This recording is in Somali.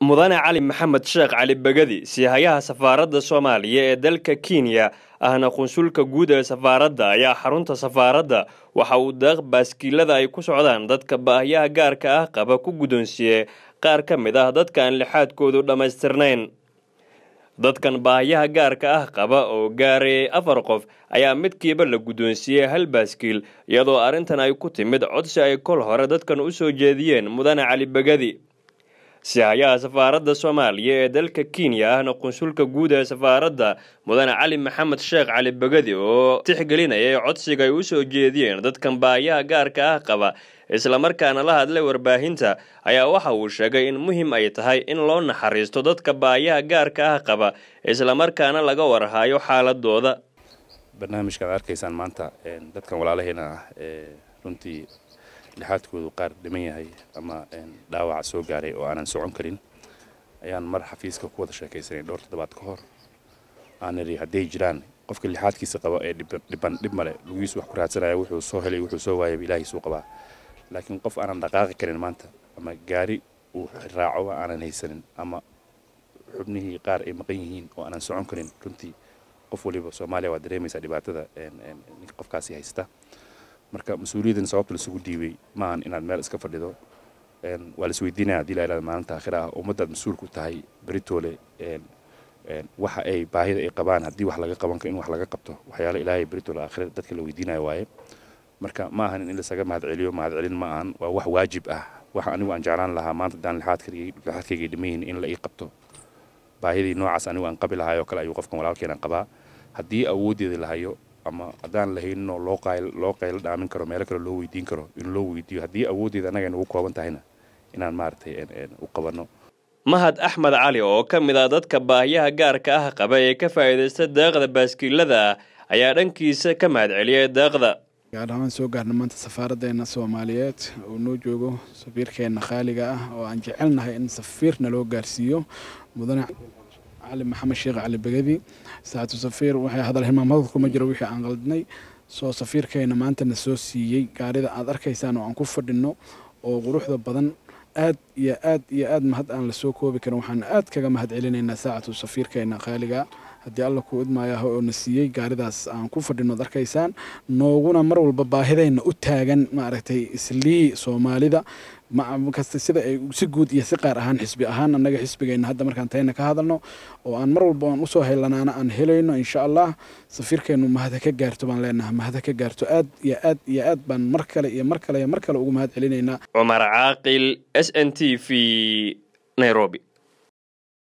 mudane cali maxamed sheekh cali begadi siihayaha safaaradda soomaaliya ee dalka kenya ahna qunsulka guud ee safaaradda ayaa xarunta safaaradda waxa uu deeq baaskiilada ay ku socdaan dadka baahiyaha gaarka ah qaba ku guddoonsiiyey qaar ka mid ah dadka aan lixaadkoodu dhammaystirnayn dadkan baahiyaha gaarka ah qaba oo gaarayay afar qof ayaa midkiiba la guddoonsiiyey hal baaskiil iyadoo arrintan ay ku timid codsi ay kol hore dadkan u soo jeediyeen mudane cali begadi sahayaha safaaradda soomaaliya ee dalka kenya ahna qunsulka guud ee safaaradda mudane cali maxamed sheekh cali begadi oo tixgelinaya ee codsiga ay u soo jeediyeen dadkan baayaha gaarka ah qaba islamarkaana la hadlay warbaahinta ayaa waxa uu sheegay in muhim ay tahay in loo naxariisto dadka baayaha gaarka ah qaba islamarkaana laga warhaayo xaaladooda barnaamijka arkaysaan maanta dadkan walaalaheena ah, runtii dhexaadkoodu qaar dhiman yahay ama dhaawaca soo gaaray oo aanan socon karin ayaan mar xafiiska ku wada sheekaysanay dhowr toddobaad ka hor aan idhi hadday jiraan qofka lixaadkiisa qaba ee dhiban dhib male wax ku raadsanaya wuxuu soo helay wuxuu soo waayaba ilaahiisuu qabaa laakiin qof aanan dhaqaaqi karin maanta ama gaari uu raacoba aanan haysanin ama xubnihii qaar ay maqan yihiin oo aanan socon karin runtii qof waliba soomaaliya waa dareemaysaa dhibaatada qofkaasi haysta marka mas-uuliyaddan sababta lasugu dhiibay maahan inaad meel iska fadhido waa la isweydiinaya hadii la yihahdo maalinta aakhira ah ummaddaad mas-uulku tahay beritoole waxa ay baahida ay qabaan haddii wax laga qaban in wax laga qabto waxyaala ilaahay beritoole aakhira dadka la weydiinaya waaye marka ma ahan in lasaga mahadceliyo mahadcelin ma ahan waa wax waajib ah waxa anigu aan jeclaan lahaa maanta daan lixaadkaygay dhimayn in la ii qabto baahidii noocaas anigu aan qabi lahaayoo kale ayuu qofkan walaalkeenan qabaa haddii awooddeeda lahayo ama haddaan la haynin oo loo qaylo dhaamin karo meelo kale loo weydiin karo in loo weydiiyo haddii awooddeeda annaga aynu kooban tahayna inaan maaragtay u qabanno mahad axmed cali oo ka mid ah dadka baahiyaha gaarka ah qaba ee ka faa'iidaysta daaqda baaskiilada ayaa dhankiisa ka mahad celiyay daaqda gaar ahaan soo gaarna maanta safaaraddeena soomaaliyeed oo noo joogo safiirkeenna khaaliga ah oo aan jecelnahay in safiirna loo gaarsiiyo mudane cali maxamed sheekh cali begedi saatu safiir waxay hadal hilmaamada kuma jiro wixii aan qaldnay soo safiirkayna maanta na soo siiyey gaarida aad arkaysaan oo aan ku fadhino oo quruxda badan aad iyo aad iyo aad mahad aan lasoo koobi karin waxaan aad kaga mahad celinaynaa saacatu safiirkayna khaaliga haddii alla kuu idmaayaah oona siiyey gaaridaas aan ku fadhinood arkaysaan nooguna mar walba baahideenna u taagan maaragtay islii soomaalida makasta sida ay si guud iyo si qaar ahaan xisbi ahaan annaga xisbigeenna hadda markaan tayna ka hadalno oo aan mar walba aan usoo helanaana aan helayno insha allah safiirkeenu mahada ka gaarto baan leenaha mahada ka gaarto aad iyo aad iyo aad baan mar kale iyo mar kale iyo mar kale ugu mahad celinaynaa cumar caaqil s n t v nairobi